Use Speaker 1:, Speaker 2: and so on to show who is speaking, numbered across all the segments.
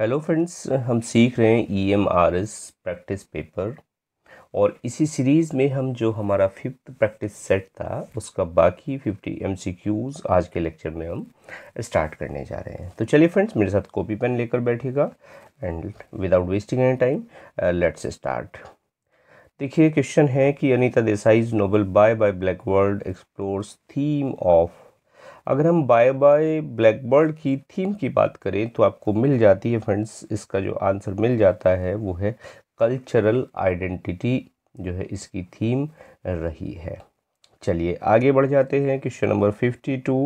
Speaker 1: Hello friends हम सीख रहे हैं E M R S practice paper और इसी सीरीज़ में हम जो हमारा फिफ्थ प्रैक्टिस सेट था उसका बाकी फिफ्टी एम सी क्यूज़ आज के लेक्चर में हम स्टार्ट करने जा रहे हैं तो चलिए फ्रेंड्स मेरे साथ कॉपी पेन लेकर बैठिएगा and without wasting any time let's start देखिए क्वेश्चन है कि Anita Desai's novel bye bye black world explores theme of अगर हम बाय बाय ब्लैकबर्ड की थीम की बात करें तो आपको मिल जाती है फ्रेंड्स इसका जो आंसर मिल जाता है वो है कल्चरल आइडेंटिटी जो है इसकी थीम रही है चलिए आगे बढ़ जाते हैं question number fifty two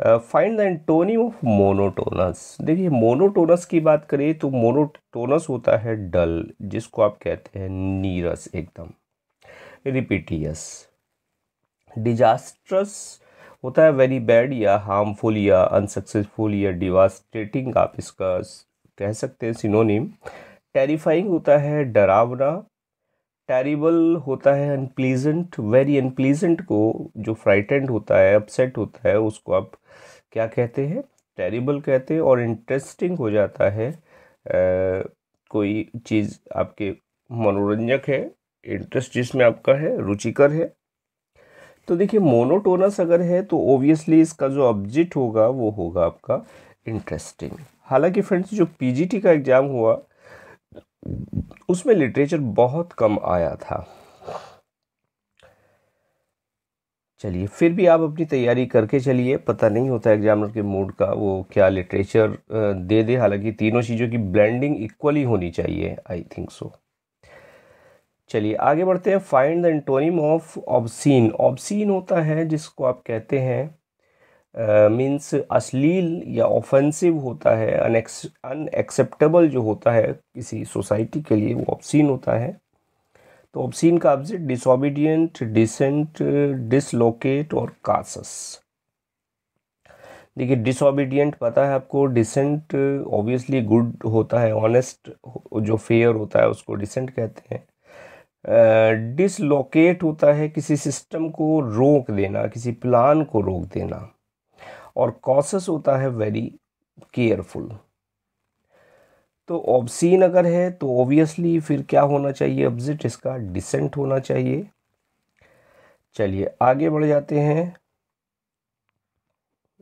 Speaker 1: find the antonym of monotonous देखिए मोनोटोनस की बात करें तो मोनोटोनस होता है डल जिसको आप कहते हैं नीरस एकदम रिपीटियस डिजास्ट्रस होता है वेरी बैड या हार्मफुल या अनसक्सेसफुल या डिवास्टेटिंग आप इसका कह सकते हैं सिनोनिम टेरिफाइंग होता है डरावना टेरिबल होता है अनप्लीजेंट वेरी अनप्लीजेंट को जो फ्राइटेंड होता है अपसेट होता है उसको आप क्या कहते हैं टेरिबल कहते हैं और इंटरेस्टिंग हो जाता है आ, कोई चीज़ आपके मनोरंजक है इंटरेस्ट जिसमें आपका है रुचिकर है तो देखिए मोनोटोनस अगर है तो ओबियसली इसका जो ऑब्जेक्ट होगा वो होगा आपका इंटरेस्टिंग हालांकि फ्रेंड्स जो पीजीटी का एग्ज़ाम हुआ उसमें लिटरेचर बहुत कम आया था चलिए फिर भी आप अपनी तैयारी करके चलिए पता नहीं होता एग्जामिनर के मूड का वो क्या लिटरेचर दे दे हालांकि तीनों चीज़ों की ब्लेंडिंग इक्वली होनी चाहिए आई थिंक सो चलिए आगे बढ़ते हैं find the antonym of obscene obscene होता है जिसको आप कहते हैं मीन्स अश्लील या ऑफेंसिव होता है अनएक्सेप्टेबल जो होता है किसी सोसाइटी के लिए वो ऑब्सिन होता है तो ऑब्सिन का ऑब्जेक्ट डिसोबीडियंट डिसेंट डिसलोकेट और कासस देखिए डिसोबीडियंट पता है आपको डिसेंट ऑब्वियसली गुड होता है ऑनेस्ट जो फेयर होता है उसको डिसेंट कहते हैं डिसलोकेट होता है किसी सिस्टम को रोक देना किसी प्लान को रोक देना और कॉसस होता है वेरी केयरफुल तो ऑब्सीन अगर है तो ऑब्वियसली फिर क्या होना चाहिए ऑब्जिट इसका डिसेंट होना चाहिए चलिए आगे बढ़ जाते हैं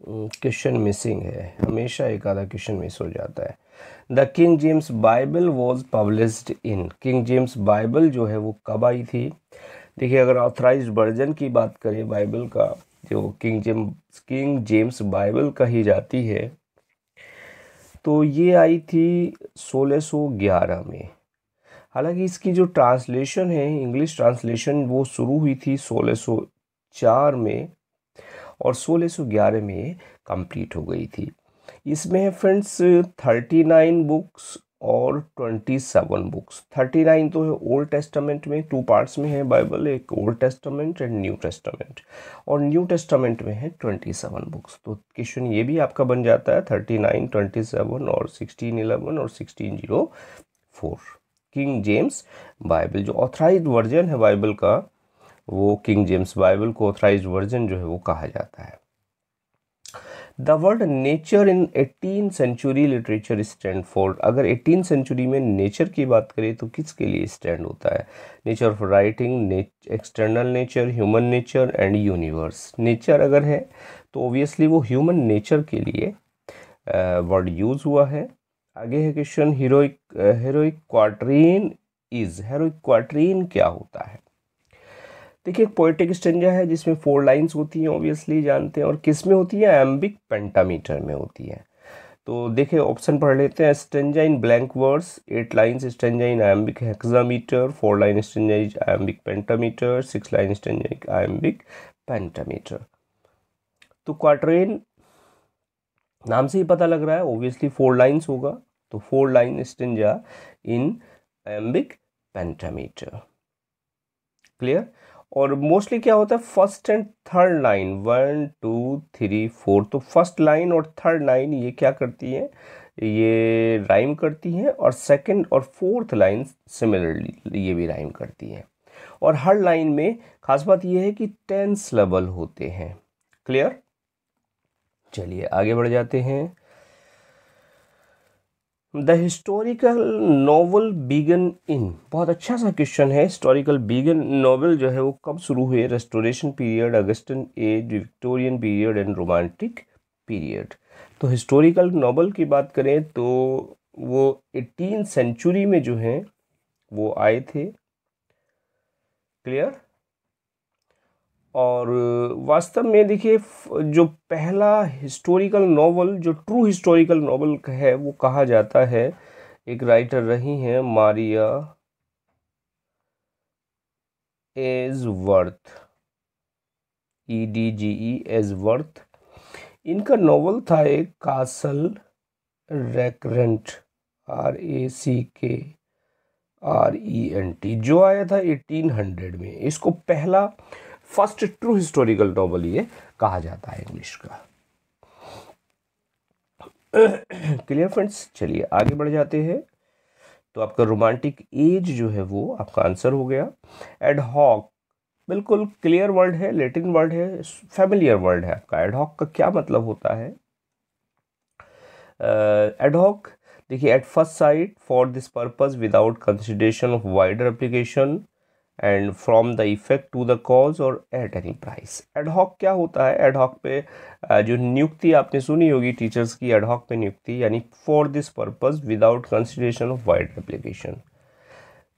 Speaker 1: क्वेश्चन hmm, मिसिंग है हमेशा एक आधा क्वेश्चन मिस हो जाता है the King James Bible was published in King James Bible जो है वो कब आई थी देखिए अगर ऑथराइज वर्जन की बात करें बाइबल का जो King James King James Bible कही जाती है तो ये आई थी 1611 में हालांकि इसकी जो ट्रांसलेशन है इंग्लिश ट्रांसलेशन वो शुरू हुई थी 1604 में और 1611 में कंप्लीट हो गई थी इसमें है फ्रेंड्स 39 बुक्स और 27 बुक्स 39 तो है ओल्ड टेस्टामेंट में टू पार्ट्स में है बाइबल एक Old Testament and New Testament और न्यू टेस्टामेंट में है 27 बुक्स तो क्वेश्चन ये भी आपका बन जाता है 39, 27 और 1611 और 1604 किंग जेम्स बाइबल जो ऑथराइज वर्जन है बाइबल का वो किंग जेम्स बाइबल को ऑथराइज वर्जन जो है वो कहा जाता है the word nature in eighteen century literature stand for अगर एटीन सेंचुरी में नेचर की बात करें तो किसके लिए स्टैंड होता है nature of writing external nature human nature and universe nature अगर है तो ओबियसली वो ह्यूमन नेचर के लिए वर्ड यूज हुआ है आगे है question heroic heroic quatrain is heroic quatrain क्या होता है देखिए एक पोइटिक स्टेंजा है जिसमें फोर लाइंस होती हैं ऑब्वियसली जानते हैं और किस में होती है एम्बिक पेंटामीटर में होती है तो देखिए ऑप्शन पढ़ लेते हैं stanza in blank verse eight lines stanza in iambic hexameter four line stanza is iambic pentameter six line stanza is iambic pentameter तो क्वाट्रेन नाम से ही पता लग रहा है ऑब्वियसली फोर लाइन्स होगा तो four line stanza in iambic pentameter clear और मोस्टली क्या होता है first and third line one two three four तो फर्स्ट लाइन और थर्ड लाइन ये क्या करती है ये राइम करती है और सेकंड और फोर्थ लाइन सिमिलरली ये भी राइम करती है और हर लाइन में खास बात यह है कि टेंस लेवल होते हैं क्लियर चलिए आगे बढ़ जाते हैं the historical novel began in बहुत अच्छा सा क्वेश्चन है हिस्टोरिकल बीगन नावल जो है वो कब शुरू हुए restoration period Augustan age Victorian period and romantic period तो हिस्टोरिकल नावल की बात करें तो वो एटीन सेंचुरी में जो हैं वो आए थे क्लियर और वास्तव में देखिए जो पहला हिस्टोरिकल नावल जो ट्रू हिस्टोरिकल नावल है वो कहा जाता है एक राइटर रही हैं Maria Edgeworth E e D G E e, Edgeworth इनका नावल था एक Castle Rackrent R A C K R E N T जो आया था एटीन हंड्रेड में इसको पहला फर्स्ट ट्रू हिस्टोरिकल नॉवल ये कहा जाता है इंग्लिश का क्लियर फ्रेंड्स चलिए आगे बढ़ जाते हैं तो आपका रोमांटिक एज जो है वो आपका आंसर हो गया एडहॉक बिल्कुल क्लियर वर्ड है लेटिन वर्ड है फैमिलियर वर्ड है आपका एडहॉक का क्या मतलब होता है एडहॉक uh, देखिए at first sight for this purpose without consideration of wider application and from the effect to the cause और एट एनी प्राइस एडहॉक क्या होता है एडहॉक पे जो नियुक्ति आपने सुनी होगी टीचर्स की एडहॉक पे नियुक्ति यानी for this purpose without consideration of wide application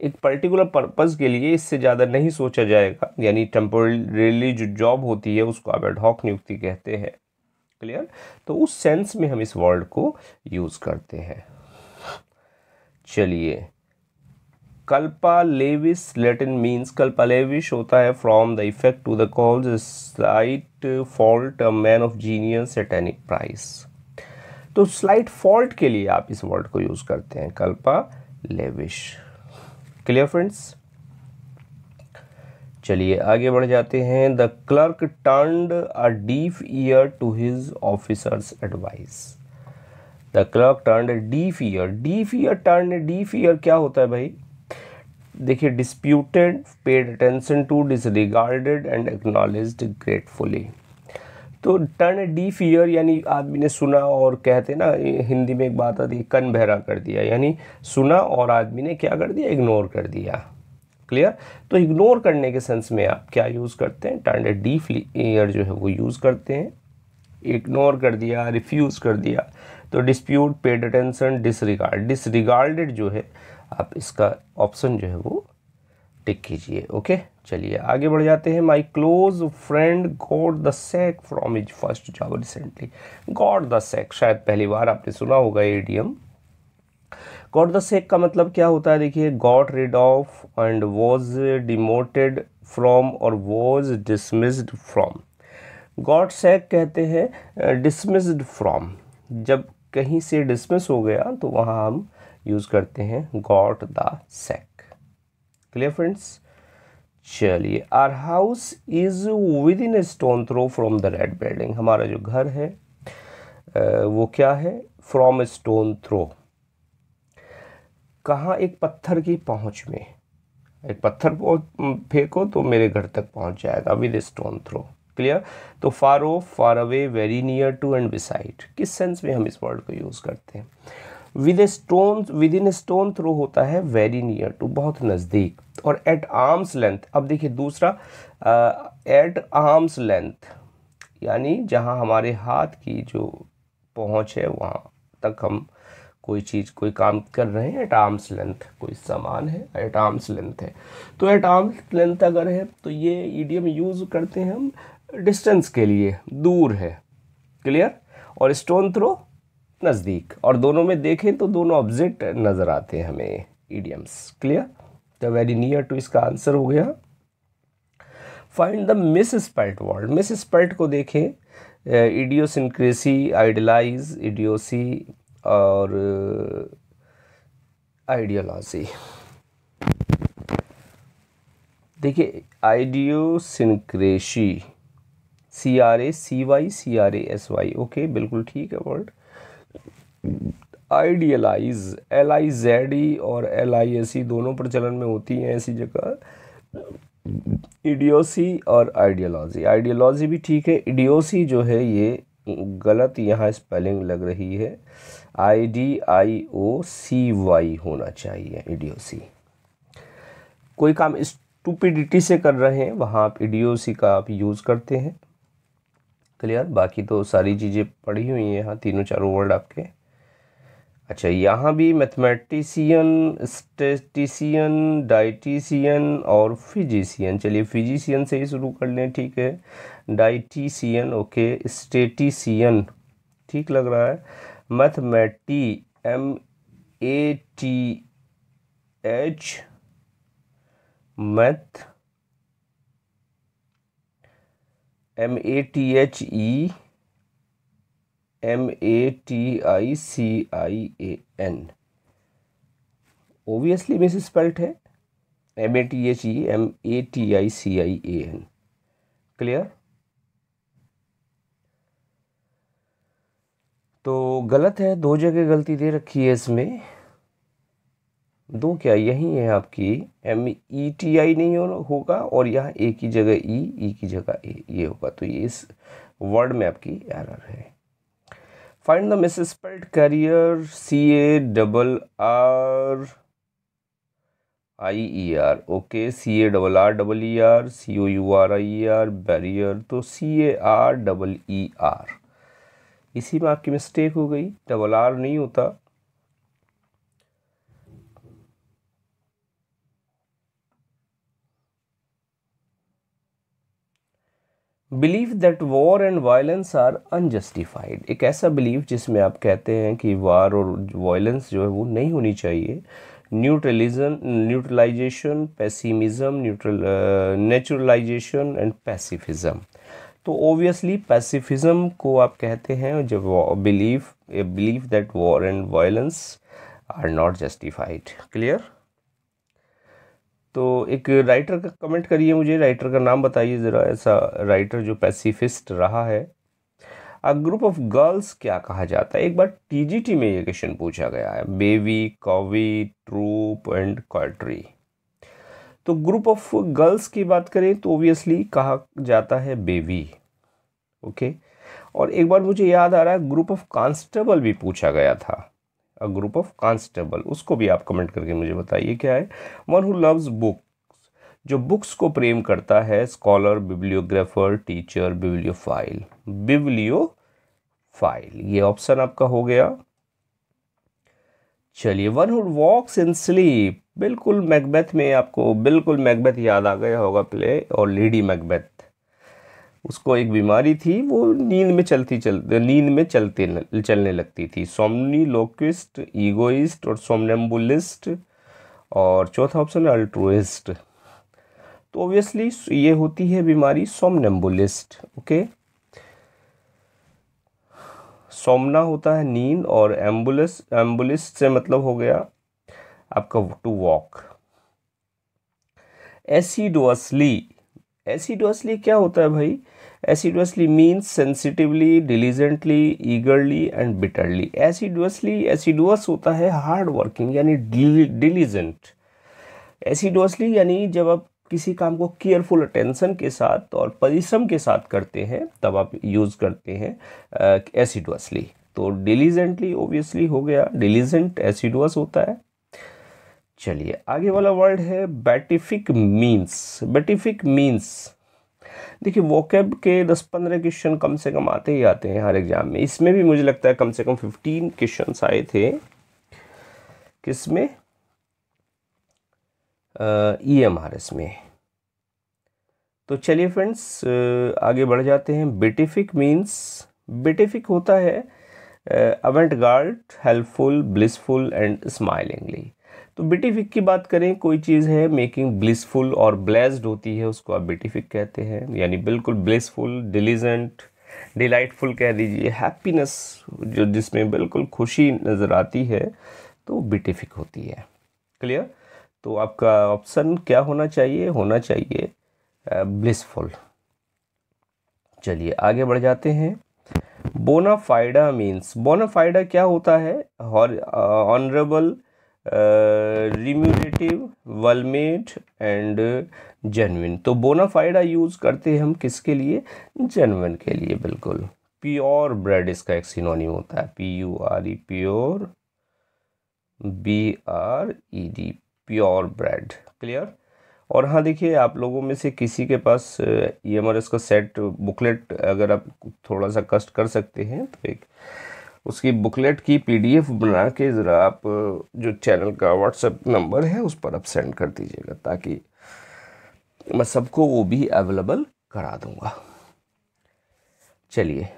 Speaker 1: एक पर्टिकुलर पर्पज़ के लिए इससे ज़्यादा नहीं सोचा जाएगा यानी टेम्पोरेली जो जॉब होती है उसको आप एडहॉक नियुक्ति कहते हैं क्लियर तो उस सेंस में हम इस वर्ड को यूज़ करते हैं चलिए culpa levis Latin means culpa levis होता है from the effect to the call slight fault man of genius at any price तो स्लाइट फॉल्ट के लिए आप इस वर्ड को यूज़ करते हैं कल्पा लेविश क्लियर फ्रेंड्स चलिए आगे बढ़ जाते हैं the clerk turn a deaf ear to his officers advice the clerk a deaf ear deaf ear turn deaf ear क्या होता है भाई देखिए disputed paid attention to disregarded and acknowledge gratefully तो टर्न डी फियर यानी आदमी ने सुना और कहते ना हिंदी में एक बात आती है कन बहरा कर दिया यानी सुना और आदमी ने क्या कर दिया इग्नोर कर दिया क्लियर तो इग्नोर करने के सेंस में आप क्या यूज़ करते हैं टर्न डी फियर जो है वो यूज़ करते हैं इग्नोर कर दिया रिफ्यूज़ कर दिया तो dispute paid attention disregard disregarded जो है आप इसका ऑप्शन जो है वो टिक कीजिए ओके चलिए आगे बढ़ जाते हैं my close friend got the sack from his first job recently got the sack शायद पहली बार आपने सुना होगा D DM got the sack का मतलब क्या होता है देखिए got rid of and was demoted from और was dismissed from got sack कहते हैं डिसमिस्ड फ्रॉम जब कहीं से डिसमिस हो गया तो वहाँ हम यूज़ करते हैं got the sack clear friends चलिए our house is within stone throw from the red building हमारा जो घर है वो क्या है फ्रॉम स्टोन थ्रो कहाँ एक पत्थर की पहुँच में एक पत्थर फेंको तो मेरे घर तक पहुँच जाएगा विद स्टोन थ्रो क्लियर तो far O far away very near to and beside किस सेंस में हम इस वर्ड को यूज़ करते हैं with a stone within a stone throw होता है वेरी नियर टू बहुत नज़दीक और एट आर्म्स लेंथ अब देखिए दूसरा एट आर्म्स लेंथ यानी जहाँ हमारे हाथ की जो पहुँच है वहाँ तक हम कोई चीज़ कोई काम कर रहे हैं एट आर्म्स लेंथ कोई सामान है एट आर्म्स लेंथ है तो एट आर्म्स लेंथ अगर है तो ये ईडियम यूज़ करते हैं हम डिस्टेंस के लिए दूर है क्लियर और स्टोन थ्रो नज़दीक और दोनों में देखें तो दोनों ऑब्जेक्ट नज़र आते हैं हमें idioms clear the very near to इसका आंसर हो गया find the misspelt word misspelt को देखें इडियोसिनक्रेसी आइडलाइज ईडियोसी और आइडियोलॉजी देखिए idiosyncrasy C R A C Y C R A S Y okay बिल्कुल ठीक है word idealize L I Z E और एल आई एस ई दोनों प्रचलन में होती हैं ऐसी जगह इडियोसी और आइडियोलॉजी आइडियोलॉजी भी ठीक है इडियोसी जो है ये गलत यहाँ स्पेलिंग लग रही है I D I O C Y होना चाहिए इडियोसी कोई काम स्टूपिडिटी से कर रहे हैं वहाँ आप इडियोसी का आप यूज़ करते हैं क्लियर बाकी तो सारी चीज़ें पढ़ी हुई हैं यहाँ तीनों चारों वर्ड आपके अच्छा यहाँ भी मैथमेटिशियन स्टेटिशियन डाइटिशियन और फिजिशियन चलिए फिजिशियन से ही शुरू कर लें ठीक है डाइटिशियन ओके स्टेटिशियन ठीक लग रहा है mathemati M A T H math M A T H E M A T I C I A N obviously misspelt है M A T H E M A T I C I A N clear तो गलत है दो जगह गलती दे रखी है इसमें दो क्या यही है आपकी एम ई टी आई नहीं होगा और यहाँ ए की जगह ई e, ई e की जगह ए ये होगा तो ये इस वर्ड में आपकी एरर है find the misspelled career C A double R I E R okay C A double R double E R C O U R I E R barrier तो C A R double E R इसी में आपकी mistake हो गई double R नहीं होता believe that war and violence are unjustified एक ऐसा बिलीव जिसमें आप कहते हैं कि वार और वायलेंस जो है वो नहीं होनी चाहिए neutralism neutralisation pessimism neutral naturalisation and pacifism तो ओबियसली पैसिफिज्म को आप कहते हैं जब believe a believe that war and violence are not justified clear तो एक राइटर का कमेंट करिए मुझे राइटर का नाम बताइए ज़रा ऐसा राइटर जो पैसिफिस्ट रहा है अ ग्रुप ऑफ गर्ल्स क्या कहा जाता है एक बार टीजीटी में ये क्वेश्चन पूछा गया है bevy covey troupe and coterie तो ग्रुप ऑफ गर्ल्स की बात करें तो ओबियसली कहा जाता है बेबी ओके okay? और एक बार मुझे याद आ रहा है ग्रुप ऑफ कांस्टेबल भी पूछा गया था अ ग्रुप ऑफ कांस्टेबल उसको भी आप कमेंट करके मुझे बताइए क्या है वन हु लव्स बुक्स जो बुक्स को प्रेम करता है scholar bibliographer teacher bibliophile file ये ऑप्शन आपका हो गया चलिए one who walks in sleep बिल्कुल मैकबेथ में आपको बिल्कुल मैकबेथ याद आ गया होगा प्ले और लेडी मैकबेथ उसको एक बीमारी थी वो नींद में चलती चल नींद में चलते न, चलने लगती थी सोमनी सोमनीलोकिस्ट ईगोइस्ट और सोमनेम्बुलिस्ट और चौथा ऑप्शन है अल्ट्रोइस्ट तो ऑब्वियसली ये होती है बीमारी सोमनेम्बुलिस्ट ओके सोमना होता है नींद और एम्बुलेंस एम्बुलिस्ट से मतलब हो गया आपका टू वॉक एसिडोसली एसिडोसली क्या होता है भाई assiduously means sensitively diligently eagerly and bitterly assiduously assiduous होता है हार्ड वर्किंग यानी डिलीजेंट एसिडोसली यानी जब आप किसी काम को केयरफुल अटेंशन के साथ और परिश्रम के साथ करते हैं तब आप यूज़ करते हैं एसिडोसली तो डिलीजेंटली ओबियसली हो गया डिलीजेंट एसिडोस होता है चलिए आगे वाला वर्ड है बैटिफिक मीन्स बैटिफिक मीन्स देखिए वोकेब के दस पंद्रह क्वेश्चन कम से कम आते ही आते हैं हर एग्ज़ाम में इसमें भी मुझे लगता है कम से कम फिफ्टीन क्वेश्चन आए थे किसमें ई एम आर एस में तो चलिए फ्रेंड्स आगे बढ़ जाते हैं बेटिफिक मीन्स बेटिफिक होता है avant garde helpful blissful and smilingly तो बिटिफिक की बात करें कोई चीज़ है मेकिंग ब्लिसफुल और ब्लेस्ड होती है उसको आप बिटिफिक कहते हैं यानी बिल्कुल ब्लिसफुल डिलीजेंट डिलाइटफुल कह दीजिए हैप्पीनेस जो जिसमें बिल्कुल खुशी नज़र आती है तो बिटिफिक होती है क्लियर तो आपका ऑप्शन क्या होना चाहिए होना चाहिए ब्लिसफुल चलिए आगे बढ़ जाते हैं बोनाफाइडा मीन्स बोनाफाइडा क्या होता है ऑनरेबल रिम्यूनेटिव वलमेट एंड जेनविन तो बोनाफाइडा यूज़ करते हैं हम किसके लिए जेनविन के लिए बिल्कुल प्योर ब्रेड इसका एक सिनोनिम होता है P U R E pure B R E D purebred clear और हाँ देखिए आप लोगों में से किसी के पास ई एम आर एस का सेट बुकलेट अगर आप थोड़ा सा कष्ट कर सकते हैं तो एक उसकी बुकलेट की पीडीएफ बना के ज़रा आप जो चैनल का व्हाट्सएप नंबर है उस पर आप सेंड कर दीजिएगा ताकि मैं सबको वो भी अवेलेबल करा दूंगा चलिए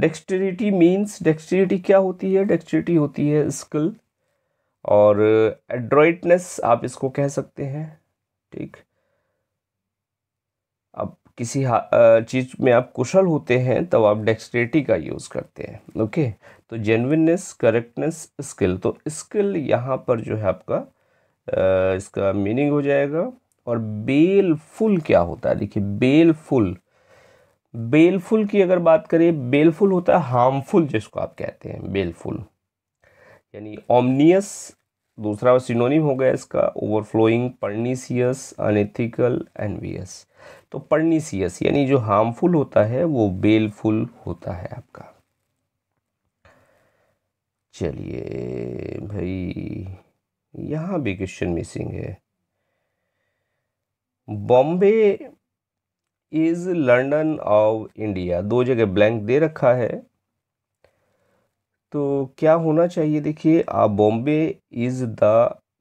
Speaker 1: डेक्सटरिटी मींस डेक्सटरिटी क्या होती है डेक्सटरिटी होती है स्किल और एड्रॉइडनेस आप इसको कह सकते हैं ठीक किसी चीज़ में आप कुशल होते हैं तब आप डेक्सट्रेटी का यूज़ करते हैं ओके तो जेनविननेस करेक्टनेस स्किल तो स्किल यहाँ पर जो है आपका इसका मीनिंग हो जाएगा और बेलफुल क्या होता है देखिए बेलफुल बेलफुल की अगर बात करें बेलफुल होता है हार्मफुल जिसको आप कहते हैं बेलफुल यानी ओमनियस दूसरा सिनोनिम हो गया इसका ओवरफ्लोइंग पर्नीसियस अनएथिकल एनवियस तो पर्नीसियस यानी जो हार्मफुल होता है वो बेलफुल होता है आपका चलिए भाई यहां भी क्वेश्चन मिसिंग है Bombay is London of India दो जगह ब्लैंक दे रखा है तो क्या होना चाहिए देखिए Bombay is the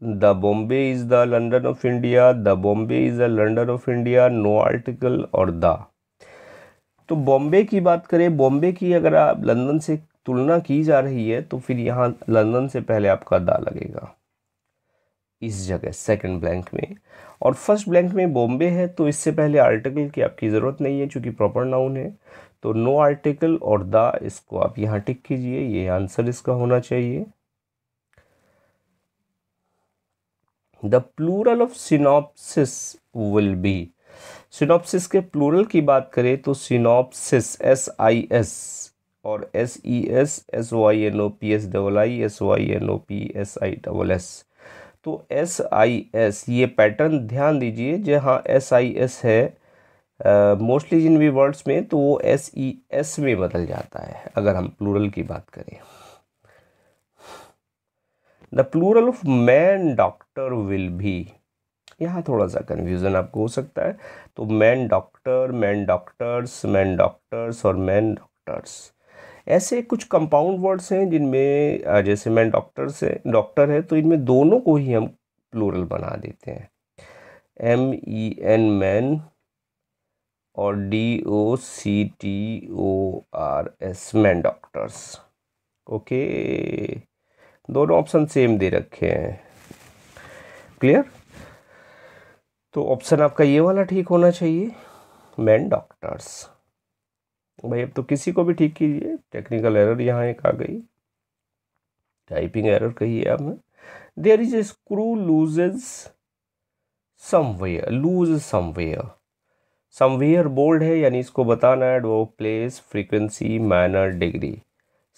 Speaker 1: the Bombay is the London of India the Bombay is the London of India no article और द तो बॉम्बे की बात करें बॉम्बे की अगर आप लंदन से तुलना की जा रही है तो फिर यहाँ लंदन से पहले आपका दा लगेगा इस जगह सेकंड ब्लैंक में और फर्स्ट ब्लैंक में बॉम्बे है तो इससे पहले आर्टिकल की आपकी ज़रूरत नहीं है चूँकि प्रॉपर नाउन है तो नो आर्टिकल और दा इसको आप यहाँ टिक कीजिए ये आंसर इसका होना चाहिए the plural of synopsis will be synopses के प्लूरल की बात करें तो सिनॉप्सिस एस आई एस और S E S S Y N O P S double I S Y N O P S I double S तो S I S ये pattern ध्यान दीजिए जहाँ एस आई एस है mostly जिन भी words में तो वो एस ई एस में बदल जाता है अगर हम प्लूरल की बात करें the plural of man doctor will भी यहाँ थोड़ा सा कन्फ्यूज़न आपको हो सकता है तो man doctor man doctors man doctors और मैन डॉक्टर्स ऐसे कुछ कंपाउंड वर्ड्स हैं जिनमें जैसे मैन डॉक्टर्स है डॉक्टर है तो इनमें दोनों को ही हम प्लूरल बना देते हैं एम ई एन मैन और D O C T O R S man doctors okay दोनों ऑप्शन सेम दे रखे हैं क्लियर तो ऑप्शन आपका ये वाला ठीक होना चाहिए मैन डॉक्टर्स भाई अब तो किसी को भी ठीक कीजिए टेक्निकल एरर यहाँ एक आ गई टाइपिंग एरर कही है आपने there is a screw looses somewhere loose somewhere somewhere bold है यानी इसको बताना है डो place frequency manner degree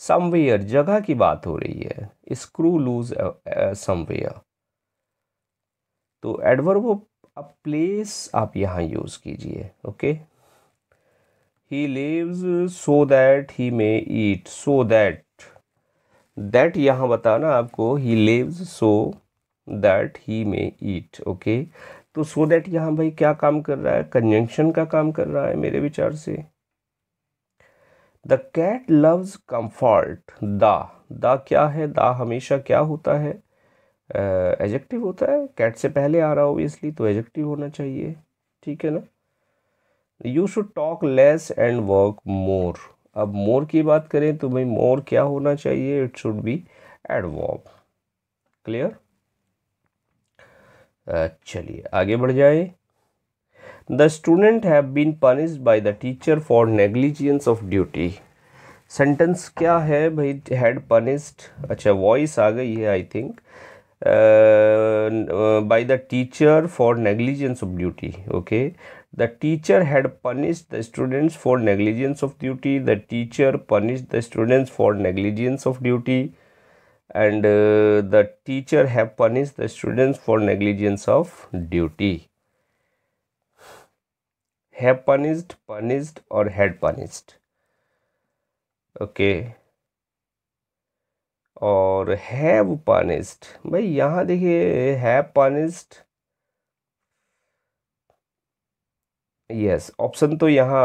Speaker 1: somewhere जगह की बात हो रही है स्क्रू लूज समवेयर तो एडवर्ब वो प्लेस आप यहाँ यूज़ कीजिए okay he lives so that he may eat so that that यहाँ बताना आपको he lives so that he may eat okay तो सो दैट यहाँ भाई क्या काम कर रहा है कंजंक्शन का काम कर रहा है मेरे विचार से the cat loves comfort the the क्या है दा हमेशा क्या होता है एजेक्टिव uh, होता है कैट से पहले आ रहा ओबियसली तो एजेक्टिव होना चाहिए ठीक है ना you should talk less and work more अब मोर की बात करें तो भाई मोर क्या होना चाहिए it should be adverb clear चलिए आगे बढ़ जाए the student have been punished by the teacher for negligence of duty Sentence? क्या है भाई हैड पनिस्ड अच्छा वॉइस आ गई है I think by the teacher for negligence of duty the teacher had punished the students for negligence of duty the teacher punished the students for negligence of duty and uh, the teacher have punished the students for negligence of duty have punished punished और had punished okay और have punished भाई यहाँ देखिए have punished yes option तो यहाँ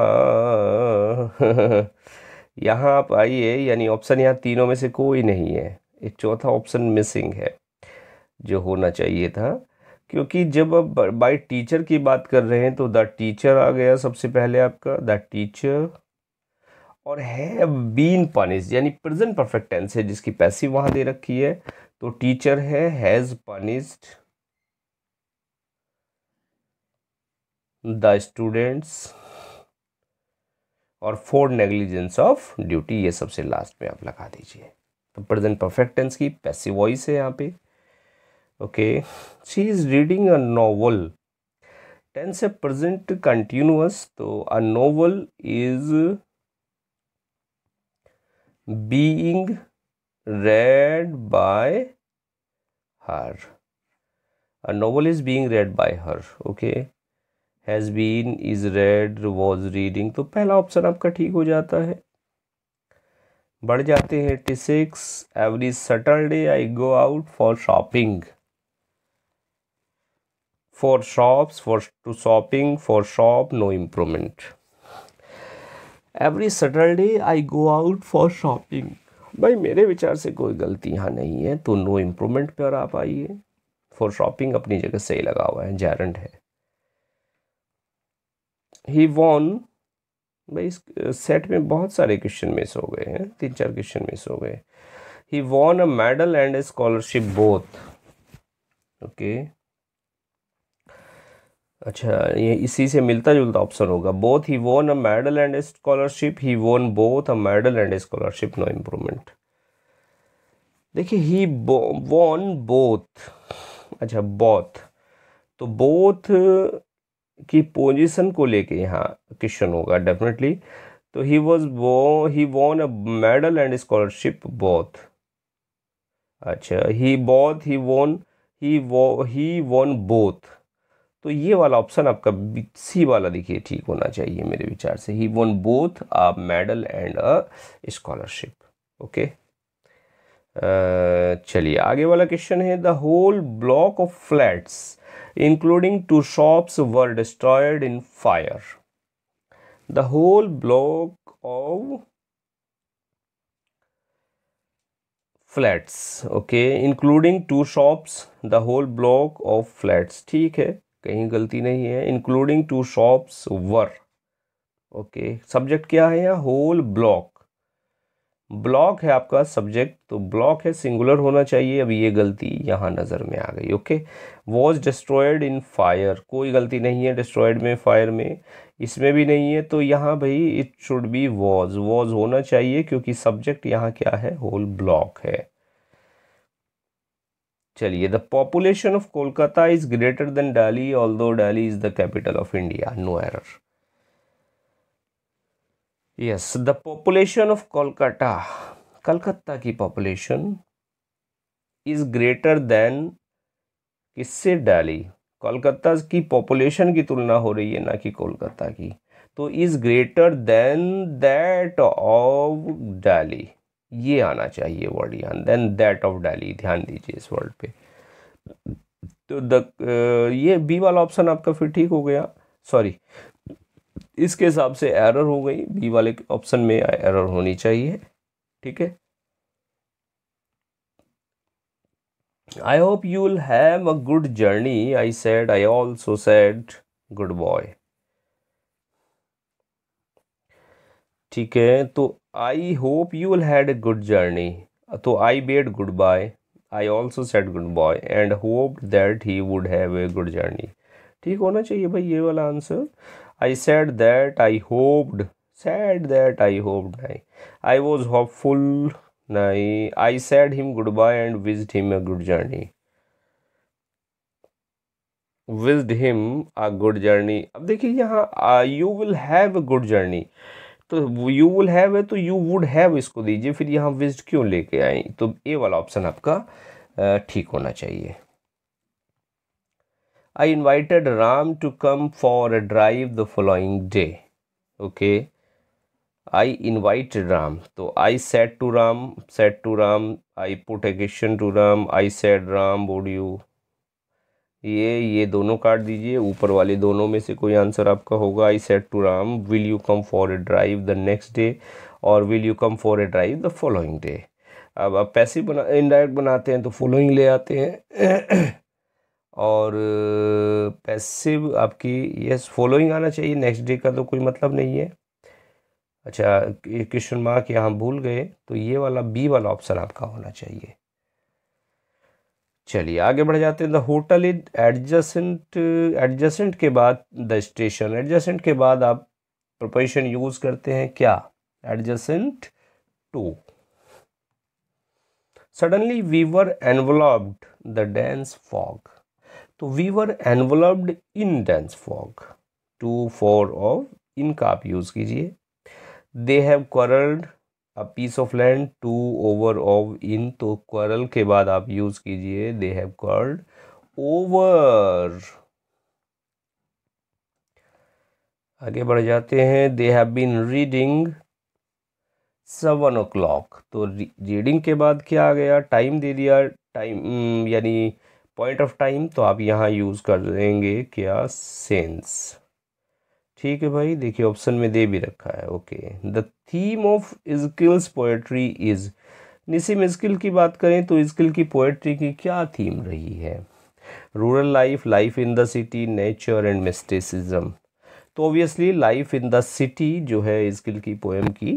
Speaker 1: यहाँ आप आइए यानी ऑप्शन यहाँ तीनों में से कोई नहीं है एक चौथा ऑप्शन मिसिंग है जो होना चाहिए था क्योंकि जब आप बाय टीचर की बात कर रहे हैं तो द टीचर आ गया सबसे पहले आपका द टीचर और हैव बीन पनिश यानी प्रेजेंट परफेक्ट टेंस है जिसकी पैसिव वहां दे रखी है तो टीचर है हैज़ पनिश्ड द स्टूडेंट्स और फोर नेग्लिजेंस ऑफ ड्यूटी ये सबसे लास्ट में आप लगा दीजिए तो प्रेजेंट परफेक्ट टेंस की पैसिव वॉइस है यहाँ पे okay she is reading a novel tense of present continuous so a novel is being read by her a novel is being read by her okay has been is read was reading तो पहला option आपका ठीक हो जाता है बढ़ जाते हैं eighty six every Saturday I go out for shopping for shop for to shopping for shop no improvement every Saturday I go out for shopping भाई मेरे विचार से कोई गलती यहाँ नहीं है तो नो इम्प्रूवमेंट पर आप आइए फॉर शॉपिंग अपनी जगह सही लगा हुआ है जैरंड है ही वॉन भाई इस सेट में बहुत सारे क्वेश्चन मिस हो गए हैं तीन चार क्वेश्चन मिस हो गए he won a medal and a scholarship both okay okay. अच्छा ये इसी से मिलता जुलता ऑप्शन होगा both he won a medal and scholarship he won both a medal and scholarship no improvement देखिए ही वोन बोथ अच्छा बोथ तो बोथ की पोजीशन को लेके यहाँ क्वेश्चन होगा डेफिनेटली तो ही वॉज वो he won a medal and scholarship both अच्छा ही बोथ ही वोन ही वो ही वॉन बोथ तो ये वाला ऑप्शन आपका सी वाला देखिए ठीक होना चाहिए मेरे विचार से he won both a medal and a scholarship okay चलिए आगे वाला क्वेश्चन है the whole block of flats including two shops were destroyed in fire the whole block of flats okay including two shops the whole block of flats ठीक है कहीं गलती नहीं है including two shops were okay subject क्या है यहाँ whole block block है आपका सब्जेक्ट तो ब्लॉक है सिंगुलर होना चाहिए अब ये गलती यहाँ नज़र में आ गई okay was destroyed in fire कोई गलती नहीं है डिस्ट्रॉयड में फायर में इसमें भी नहीं है तो यहाँ भाई it should be was was होना चाहिए क्योंकि सब्जेक्ट यहाँ क्या है होल ब्लॉक है चलिए the population of Kolkata is greater than Delhi दो Delhi is the capital of India no error yes the population of Kolkata Calcutta की पॉपुलेशन इज ग्रेटर देन किससे डेली कोलकाता की पॉपुलेशन की तुलना हो रही है ना कि कोलकाता की तो is greater than that of Delhi ये आना चाहिए वर्ड यहाँ देन दैट ऑफ डेली ध्यान दीजिए इस वर्ड पे तो द uh, ये बी वाला ऑप्शन आपका फिर ठीक हो गया सॉरी इसके हिसाब से एरर हो गई बी वाले ऑप्शन में एरर होनी चाहिए ठीक है hope you will have a good journey I said I also said goodbye ठीक है तो I hope you will had a good journey तो I bade goodbye I also said goodbye and hope that he would have a good journey ठीक होना चाहिए भाई ये वाला answer I said that I hoped said that I hoped नहीं I was hopeful नहीं I said him goodbye and wished him a good journey wished him a good journey अब देखिए यहाँ you will have a good journey तो you will have है तो you would have इसको दीजिए फिर यहाँ विज्ड क्यों लेके आए तो ए वाला ऑप्शन आपका ठीक होना चाहिए I invited Ram to come for a drive the following day okay I invited Ram तो I said to Ram said to Ram I put a question to Ram I said Ram would you ये ये दोनों काट दीजिए ऊपर वाले दोनों में से कोई आंसर आपका होगा I said to Ram will you come for a drive the next day और will you come for a drive the following day अब आप पैसे बना इनडायरेक्ट बनाते हैं तो फॉलोइंग ले आते हैं और पैसे आपकी यस फॉलोइंग आना चाहिए नेक्स्ट डे का तो कोई मतलब नहीं है अच्छा क्वेश्चन मार्क यहाँ भूल गए तो ये वाला बी वाला ऑप्शन आपका होना चाहिए चलिए आगे बढ़ जाते हैं the hotel is adjacent adjacent के बाद द स्टेशन एडजसेंट के बाद आप प्रोपेशन यूज करते हैं क्या adjacent to suddenly we were enveloped the dense fog तो we were enveloped in dense fog to for of इनका आप यूज कीजिए दे हैव करल्ड अब piece of land to over of in तो क्वरल के बाद आप यूज़ कीजिए दे हैव कॉल्ड ओवर आगे बढ़ जाते हैं they have been reading seven o'clock तो रीडिंग के बाद क्या आ गया टाइम दे दिया टाइम यानी पॉइंट ऑफ टाइम तो आप यहाँ यूज़ कर देंगे क्या सेंस ठीक है भाई देखिए ऑप्शन में दे भी रखा है okay the theme of Ezekiel's poetry is Nissim Ezekiel की बात करें तो इजकिल की पोएट्री की क्या थीम रही है rural life life in the city nature and mysticism तो obviously life in the city जो है इजकिल की पोएम की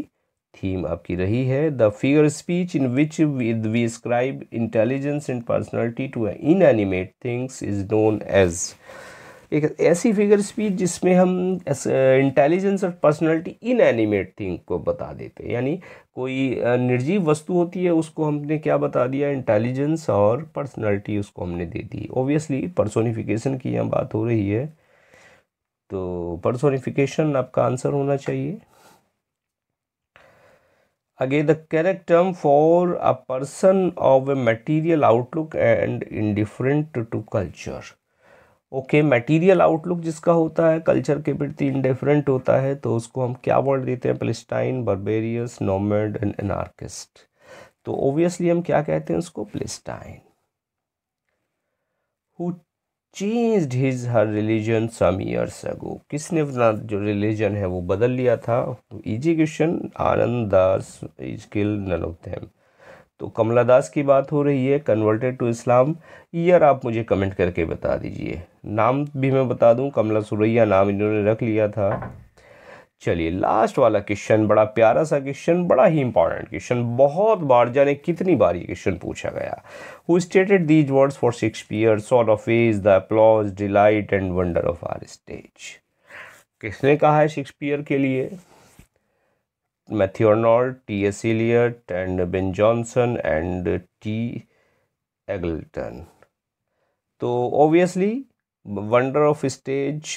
Speaker 1: थीम आपकी रही है the figure speech in which with we scribe intelligence and personality to inanimate things is known as एक ऐसी फिगर स्पीच जिसमें हम इंटेलिजेंस और पर्सनालिटी एनिमेट थिंग को बता देते हैं यानी कोई निर्जीव वस्तु होती है उसको हमने क्या बता दिया इंटेलिजेंस और पर्सनालिटी उसको हमने दे दी ओबियसली पर्सोनिफिकेशन की यहाँ बात हो रही है तो पर्सोनिफिकेशन आपका आंसर होना चाहिए आगे the correct term for a person of a material outlook and indifferent to culture okay material outlook जिसका होता है कल्चर के प्रति इंडिफरेंट होता है तो उसको हम क्या वर्ड देते हैं philistine barbarous nomad and anarchist तो ओबियसली हम क्या कहते हैं उसको philistine who change his her religion some years ago किसने अपना जो रिलीजन है वो बदल लिया था easy question Anand Das Ezekiel none of them तो कमला दास की बात हो रही है कन्वर्टेड टू इस्लाम यार आप मुझे कमेंट करके बता दीजिए नाम भी मैं बता दूं कमला सुरैया नाम इन्होंने रख लिया था चलिए लास्ट वाला क्वेश्चन बड़ा प्यारा सा क्वेश्चन बड़ा ही इंपॉर्टेंट क्वेश्चन बहुत बार जाने कितनी बार ये क्वेश्चन पूछा गया who stated these words for Shakespeare sort of is the applause delight and wonder of our stage किसने कहा है शेक्सपियर के लिए Matthew टी T.S. Eliot, and Ben Johnson and T. Eggleton. तो obviously wonder of stage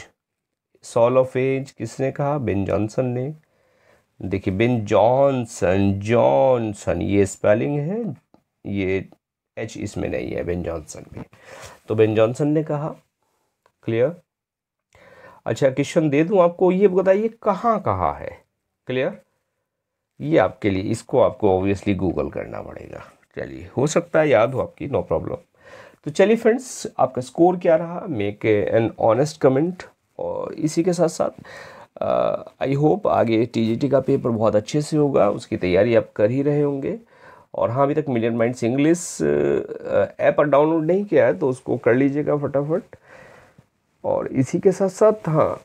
Speaker 1: soul of age किसने कहा Ben Jonson ने देखिए बेन जॉनसन जॉनसन ये स्पेलिंग है ये एच इसमें नहीं है बेन जॉनसन में तो बेन जॉनसन ने कहा क्लियर अच्छा क्वेश्चन दे दूं आपको ये बताइए कहाँ कहाँ है क्लियर ये आपके लिए इसको आपको ऑब्वियसली गूगल करना पड़ेगा चलिए हो सकता है याद हो आपकी नो प्रॉब्लम तो चलिए फ्रेंड्स आपका स्कोर क्या रहा मेक एन ऑनेस्ट कमेंट और इसी के साथ साथ आई होप आगे टीजीटी का पेपर बहुत अच्छे से होगा उसकी तैयारी आप कर ही रहे होंगे और हाँ अभी तक मिलियन माइंड्स इंग्लिश ऐप पर डाउनलोड नहीं किया है तो उसको कर लीजिएगा फटाफट और इसी के साथ साथ हाँ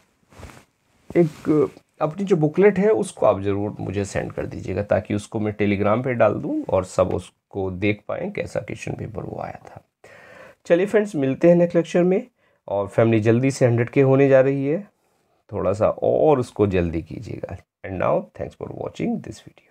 Speaker 1: एक अपनी जो बुकलेट है उसको आप ज़रूर मुझे सेंड कर दीजिएगा ताकि उसको मैं टेलीग्राम पे डाल दूँ और सब उसको देख पाएँ कैसा क्वेश्चन पेपर वो आया था चलिए फ्रेंड्स मिलते हैं नेक्स्ट लेक्चर में और फैमिली जल्दी से हंड्रेड के होने जा रही है थोड़ा सा और उसको जल्दी कीजिएगा and now thanks for watching this video